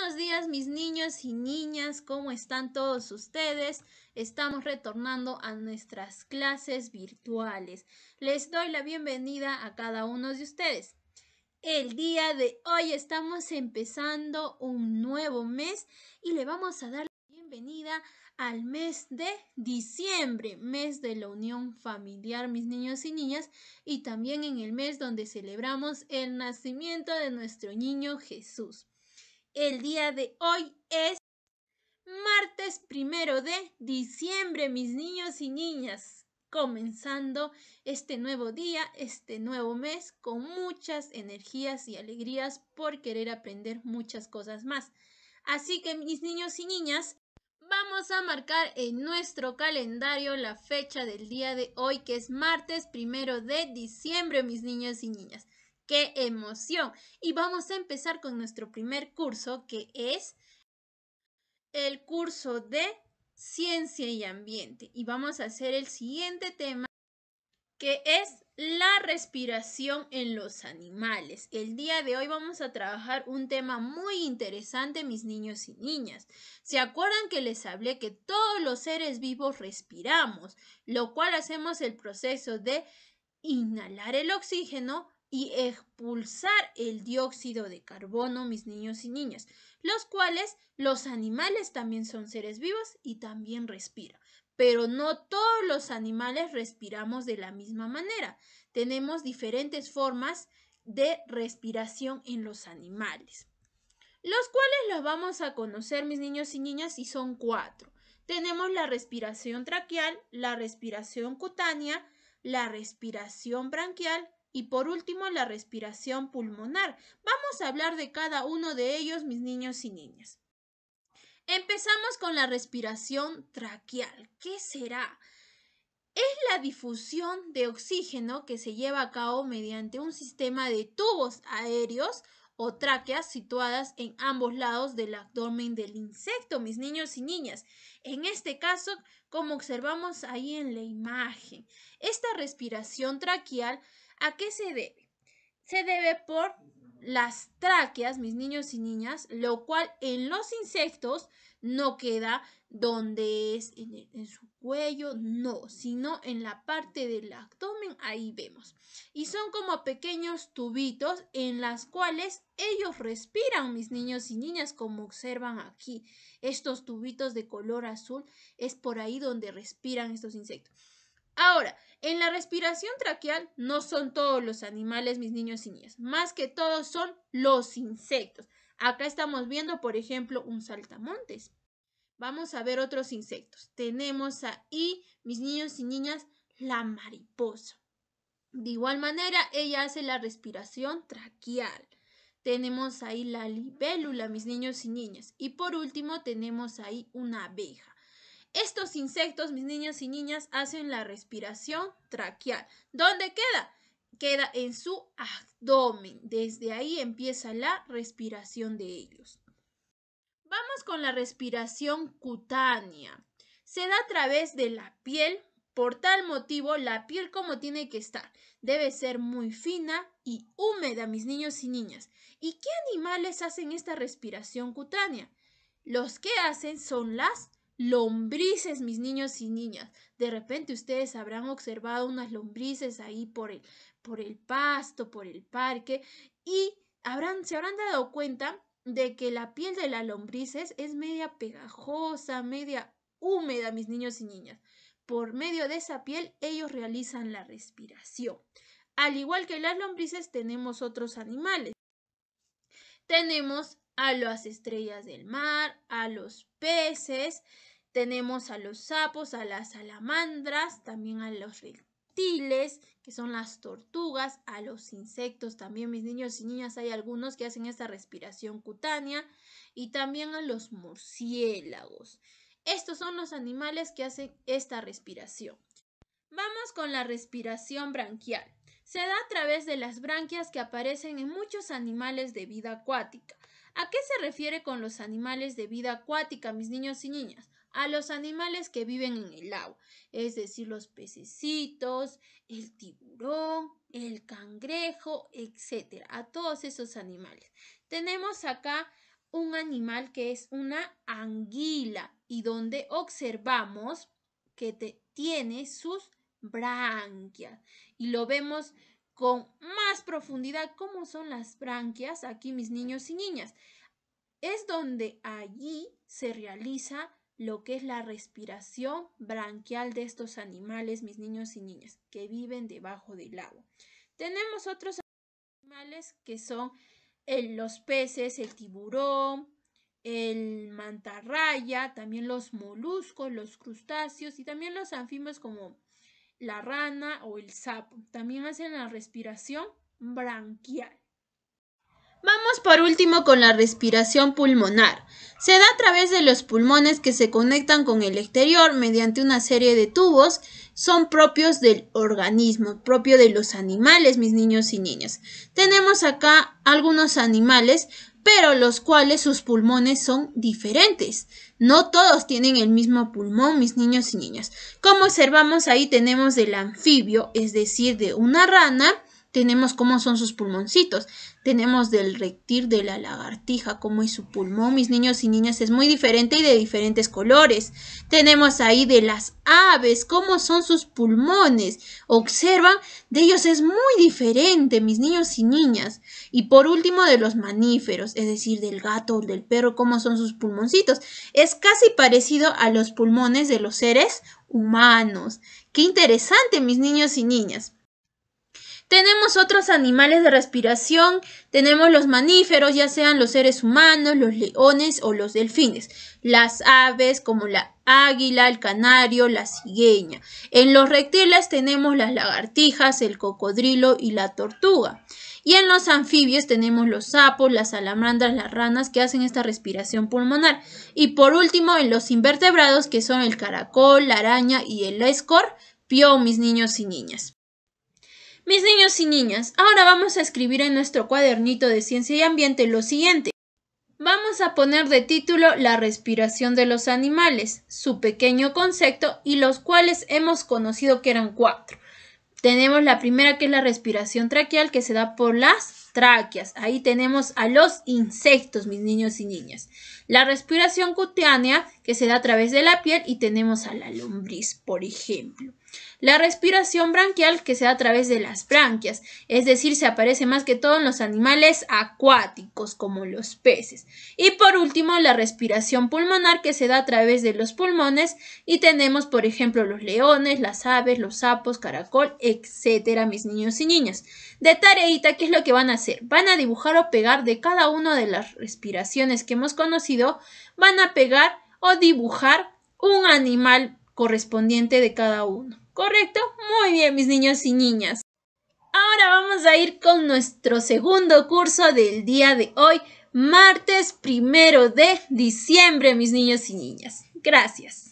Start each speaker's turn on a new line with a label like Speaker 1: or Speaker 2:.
Speaker 1: Buenos días mis niños y niñas, ¿cómo están todos ustedes? Estamos retornando a nuestras clases virtuales. Les doy la bienvenida a cada uno de ustedes. El día de hoy estamos empezando un nuevo mes y le vamos a dar la bienvenida al mes de diciembre, mes de la unión familiar, mis niños y niñas, y también en el mes donde celebramos el nacimiento de nuestro niño Jesús. El día de hoy es martes primero de diciembre, mis niños y niñas. Comenzando este nuevo día, este nuevo mes, con muchas energías y alegrías por querer aprender muchas cosas más. Así que, mis niños y niñas, vamos a marcar en nuestro calendario la fecha del día de hoy, que es martes primero de diciembre, mis niños y niñas. ¡Qué emoción! Y vamos a empezar con nuestro primer curso que es el curso de ciencia y ambiente. Y vamos a hacer el siguiente tema que es la respiración en los animales. El día de hoy vamos a trabajar un tema muy interesante, mis niños y niñas. ¿Se acuerdan que les hablé que todos los seres vivos respiramos, lo cual hacemos el proceso de inhalar el oxígeno, y expulsar el dióxido de carbono, mis niños y niñas, los cuales los animales también son seres vivos y también respiran. Pero no todos los animales respiramos de la misma manera. Tenemos diferentes formas de respiración en los animales, los cuales los vamos a conocer, mis niños y niñas, y son cuatro. Tenemos la respiración traqueal, la respiración cutánea, la respiración branquial, y por último, la respiración pulmonar. Vamos a hablar de cada uno de ellos, mis niños y niñas. Empezamos con la respiración traqueal. ¿Qué será? Es la difusión de oxígeno que se lleva a cabo mediante un sistema de tubos aéreos o tráqueas situadas en ambos lados del abdomen del insecto, mis niños y niñas. En este caso, como observamos ahí en la imagen, esta respiración traqueal ¿A qué se debe? Se debe por las tráqueas, mis niños y niñas, lo cual en los insectos no queda donde es en, su cuello, no, sino en la parte del abdomen, ahí vemos. Y son como pequeños tubitos en las cuales ellos respiran, mis niños y niñas, como observan aquí. Estos tubitos de color azul es por ahí donde respiran estos insectos. Ahora, en la respiración traqueal no son todos los animales, mis niños y niñas, más que todos son los insectos. Acá estamos viendo, por ejemplo, un saltamontes. Vamos a ver otros insectos. Tenemos ahí, mis niños y niñas, la mariposa. De igual manera, ella hace la respiración traqueal. Tenemos ahí la libélula, mis niños y niñas. Y por último, tenemos ahí una abeja. Estos insectos, mis niños y niñas, hacen la respiración traqueal. ¿Dónde queda? Queda en su abdomen. Desde ahí empieza la respiración de ellos. Vamos con la respiración cutánea. Se da a través de la piel. Por tal motivo, la piel como tiene que estar. Debe ser muy fina y húmeda, mis niños y niñas. ¿Y qué animales hacen esta respiración cutánea? Los que hacen son las Lombrices, mis niños y niñas. De repente ustedes habrán observado unas lombrices ahí por el, por el pasto, por el parque, y habrán, se habrán dado cuenta de que la piel de las lombrices es media pegajosa, media húmeda, mis niños y niñas. Por medio de esa piel ellos realizan la respiración. Al igual que las lombrices tenemos otros animales. Tenemos a las estrellas del mar, a los peces, tenemos a los sapos, a las salamandras, también a los reptiles, que son las tortugas, a los insectos, también mis niños y niñas, hay algunos que hacen esta respiración cutánea, y también a los murciélagos. Estos son los animales que hacen esta respiración. Vamos con la respiración branquial. Se da a través de las branquias que aparecen en muchos animales de vida acuática. ¿A qué se refiere con los animales de vida acuática, mis niños y niñas? a los animales que viven en el agua, es decir, los pececitos, el tiburón, el cangrejo, etcétera, a todos esos animales. Tenemos acá un animal que es una anguila y donde observamos que tiene sus branquias y lo vemos con más profundidad cómo son las branquias aquí mis niños y niñas. Es donde allí se realiza lo que es la respiración branquial de estos animales, mis niños y niñas, que viven debajo del agua. Tenemos otros animales que son eh, los peces, el tiburón, el mantarraya, también los moluscos, los crustáceos y también los anfibios como la rana o el sapo. También hacen la respiración branquial. Vamos por último con la respiración pulmonar. Se da a través de los pulmones que se conectan con el exterior mediante una serie de tubos. Son propios del organismo, propio de los animales, mis niños y niñas. Tenemos acá algunos animales, pero los cuales sus pulmones son diferentes. No todos tienen el mismo pulmón, mis niños y niñas. Como observamos ahí tenemos del anfibio, es decir, de una rana, tenemos cómo son sus pulmoncitos, tenemos del reptil, de la lagartija, cómo es su pulmón, mis niños y niñas, es muy diferente y de diferentes colores. Tenemos ahí de las aves, cómo son sus pulmones, observa, de ellos es muy diferente, mis niños y niñas. Y por último, de los mamíferos, es decir, del gato o del perro, cómo son sus pulmoncitos. Es casi parecido a los pulmones de los seres humanos. Qué interesante, mis niños y niñas. Tenemos otros animales de respiración, tenemos los mamíferos, ya sean los seres humanos, los leones o los delfines, las aves como la águila, el canario, la cigüeña. En los reptiles tenemos las lagartijas, el cocodrilo y la tortuga. Y en los anfibios tenemos los sapos, las salamandras, las ranas que hacen esta respiración pulmonar. Y por último, en los invertebrados que son el caracol, la araña y el escorpión, mis niños y niñas. Mis niños y niñas, ahora vamos a escribir en nuestro cuadernito de ciencia y ambiente lo siguiente. Vamos a poner de título La respiración de los animales, su pequeño concepto y los cuales hemos conocido que eran cuatro. Tenemos la primera que es la respiración traqueal que se da por las tráqueas. Ahí tenemos a los insectos, mis niños y niñas. La respiración cutánea que se da a través de la piel y tenemos a la lombriz, por ejemplo. La respiración branquial que se da a través de las branquias, es decir, se aparece más que todo en los animales acuáticos como los peces. Y por último, la respiración pulmonar que se da a través de los pulmones y tenemos, por ejemplo, los leones, las aves, los sapos, caracol, etcétera, mis niños y niñas. De tareita, ¿qué es lo que van a hacer? Van a dibujar o pegar de cada una de las respiraciones que hemos conocido van a pegar o dibujar un animal correspondiente de cada uno. ¿Correcto? Muy bien, mis niños y niñas. Ahora vamos a ir con nuestro segundo curso del día de hoy, martes primero de diciembre, mis niños y niñas. Gracias.